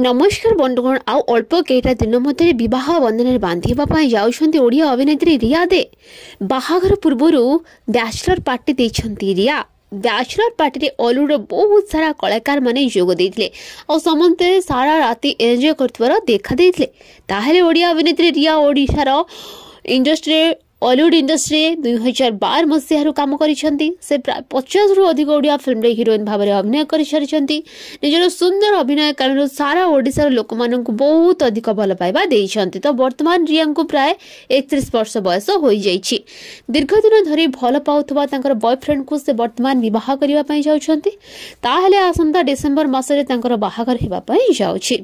ନମସ୍କାର ବନ୍ଧୁଗଣ ଆଉ ଅଳ୍ପ କେଇଟା ଦିନ ମଧ୍ୟରେ ବିବାହ ବନ୍ଧନରେ ବାନ୍ଧିବା ପାଇଁ ଯାଉଛନ୍ତି ଓଡ଼ିଆ ଅଭିନେତ୍ରୀ ରିୟା ଦେ ବାହାଘର ପୂର୍ବରୁ ବ୍ୟାଚଲର ପାର୍ଟି ଦେଇଛନ୍ତି ରିୟା ବ୍ୟାଚଲର ପାର୍ଟିରେ ଅଲିଉଡ଼ର ବହୁତ ସାରା କଳାକାରମାନେ ଯୋଗ ଦେଇଥିଲେ ଆଉ ସମସ୍ତେ ସାରା ରାତି ଏନ୍ଜୟ କରୁଥିବାର ଦେଖାଦେଇଥିଲେ ତାହେଲେ ଓଡ଼ିଆ ଅଭିନେତ୍ରୀ ରିୟା ଓଡ଼ିଶାର ଇଣ୍ଡଷ୍ଟ୍ରିରେ ଅଲିଉଡ୍ ଇଣ୍ଡଷ୍ଟ୍ରିରେ ଦୁଇ ହଜାର ବାର ମସିହାରୁ କାମ କରିଛନ୍ତି ସେ ପ୍ରାୟ ପଚାଶରୁ ଅଧିକ ଓଡ଼ିଆ ଫିଲ୍ମରେ ହିରୋଇନ୍ ଭାବରେ ଅଭିନୟ କରିସାରିଛନ୍ତି ନିଜର ସୁନ୍ଦର ଅଭିନୟ କାରଣରୁ ସାରା ଓଡ଼ିଶାର ଲୋକମାନଙ୍କୁ ବହୁତ ଅଧିକ ଭଲ ପାଇବା ଦେଇଛନ୍ତି ତ ବର୍ତ୍ତମାନ ରିୟାଙ୍କୁ ପ୍ରାୟ ଏକତିରିଶ ବର୍ଷ ବୟସ ହୋଇଯାଇଛି ଦୀର୍ଘଦିନ ଧରି ଭଲ ପାଉଥିବା ତାଙ୍କର ବୟଫ୍ରେଣ୍ଡକୁ ସେ ବର୍ତ୍ତମାନ ବିବାହ କରିବା ପାଇଁ ଯାଉଛନ୍ତି ତାହେଲେ ଆସନ୍ତା ଡିସେମ୍ବର ମାସରେ ତାଙ୍କର ବାହାଘର ହେବା ପାଇଁ ଯାଉଛି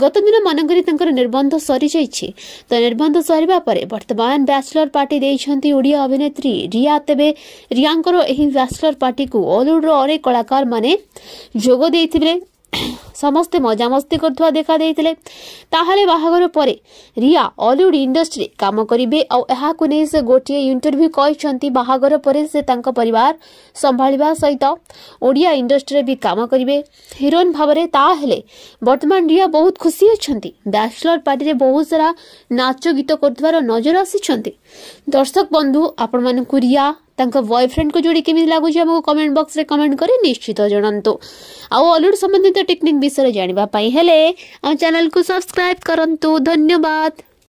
ଗତଦିନ ମାନଙ୍କରେ ତାଙ୍କର ନିର୍ବନ୍ଧ ସରିଯାଇଛି ତ ନିର୍ବନ୍ଧ ସରିବା ପରେ ବର୍ତ୍ତମାନ ବ୍ୟାଚଲର ପାର୍ଟି ଦେଇଛନ୍ତି ଓଡ଼ିଆ ଅଭିନେତ୍ରୀ ରିୟା ତେବେ ରିୟାଙ୍କର ଏହି ବ୍ୟାଚଲର ପାର୍ଟିକୁ ଅଲିଉଡ୍ର ଅନେକ କଳାକାରମାନେ ଯୋଗ ଦେଇଥିଲେ ସମସ୍ତେ ମଜାମସ୍ତି କରୁଥିବା ଦେଖାଦେଇଥିଲେ ତାହେଲେ ବାହାଘର ପରେ ରିୟା ଅଲିଉଡ୍ ଇଣ୍ଡଷ୍ଟ୍ରି କାମ କରିବେ ଆଉ ଏହାକୁ ନେଇ ସେ ଗୋଟିଏ ଇଣ୍ଟରଭ୍ୟୁ କହିଛନ୍ତି ବାହାଘର ପରେ ସେ ତାଙ୍କ ପରିବାର ସମ୍ଭାଳିବା ସହିତ ଓଡ଼ିଆ ଇଣ୍ଡଷ୍ଟ୍ରିରେ ବି କାମ କରିବେ ହିରୋଇନ୍ ଭାବରେ ତାହେଲେ ବର୍ତ୍ତମାନ ରିୟା ବହୁତ ଖୁସି ଅଛନ୍ତି ବ୍ୟାଚଲର ପାର୍ଟିରେ ବହୁତ ସାରା ନାଚ ଗୀତ କରୁଥିବାର ନଜର ଆସିଛନ୍ତି ଦର୍ଶକ ବନ୍ଧୁ ଆପଣମାନଙ୍କୁ ରିୟା ତାଙ୍କ ବୟଫ୍ରେଣ୍ଡକୁ ଯୋଡ଼ି କେମିତି ଲାଗୁଛି ଆମକୁ କମେଣ୍ଟ ବକ୍ସରେ କମେଣ୍ଟ କରି ନିଶ୍ଚିତ ଜଣାନ୍ତୁ ଆଉ ଅଲିଉଡ଼ ସମ୍ବନ୍ଧିତ ଟେକ୍ନିକ୍ ବିଷୟରେ ଜାଣିବା ପାଇଁ ହେଲେ ଆମ ଚ୍ୟାନେଲକୁ ସବସ୍କ୍ରାଇବ୍ କରନ୍ତୁ ଧନ୍ୟବାଦ